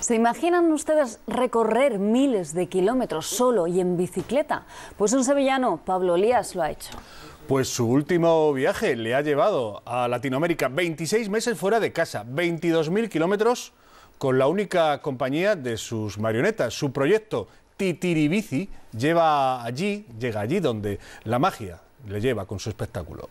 ¿Se imaginan ustedes recorrer miles de kilómetros solo y en bicicleta? Pues un sevillano, Pablo Lías, lo ha hecho. Pues su último viaje le ha llevado a Latinoamérica 26 meses fuera de casa, 22.000 kilómetros con la única compañía de sus marionetas. Su proyecto Titiribici lleva allí, llega allí donde la magia le lleva con su espectáculo.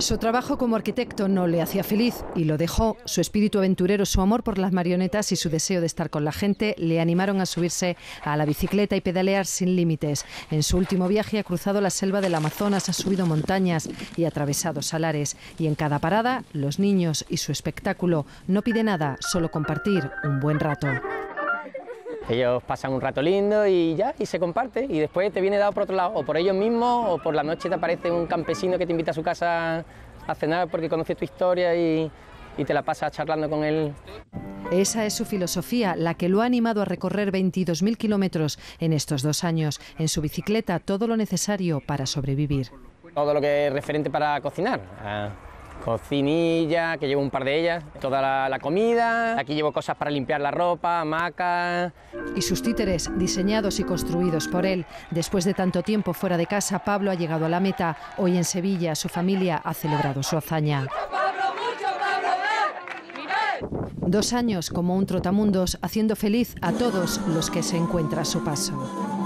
Su trabajo como arquitecto no le hacía feliz y lo dejó. Su espíritu aventurero, su amor por las marionetas y su deseo de estar con la gente le animaron a subirse a la bicicleta y pedalear sin límites. En su último viaje ha cruzado la selva del Amazonas, ha subido montañas y atravesado salares. Y en cada parada, los niños y su espectáculo no pide nada, solo compartir un buen rato. Ellos pasan un rato lindo y ya, y se comparte. Y después te viene dado por otro lado, o por ellos mismos, o por la noche te aparece un campesino que te invita a su casa a cenar porque conoce tu historia y, te la pasa charlando con él. Esa es su filosofía, la que lo ha animado a recorrer 22.000 kilómetros en estos dos años, en su bicicleta, todo lo necesario para sobrevivir. Todo lo que es referente para cocinar cocinilla, que llevo un par de ellas, toda la, comida, aquí llevo cosas para limpiar la ropa, maca Y sus títeres, diseñados y construidos por él. Después de tanto tiempo fuera de casa, Pablo ha llegado a la meta. Hoy en Sevilla, su familia ha celebrado su hazaña. Dos años como un trotamundos, haciendo feliz a todos los que se encuentra a su paso.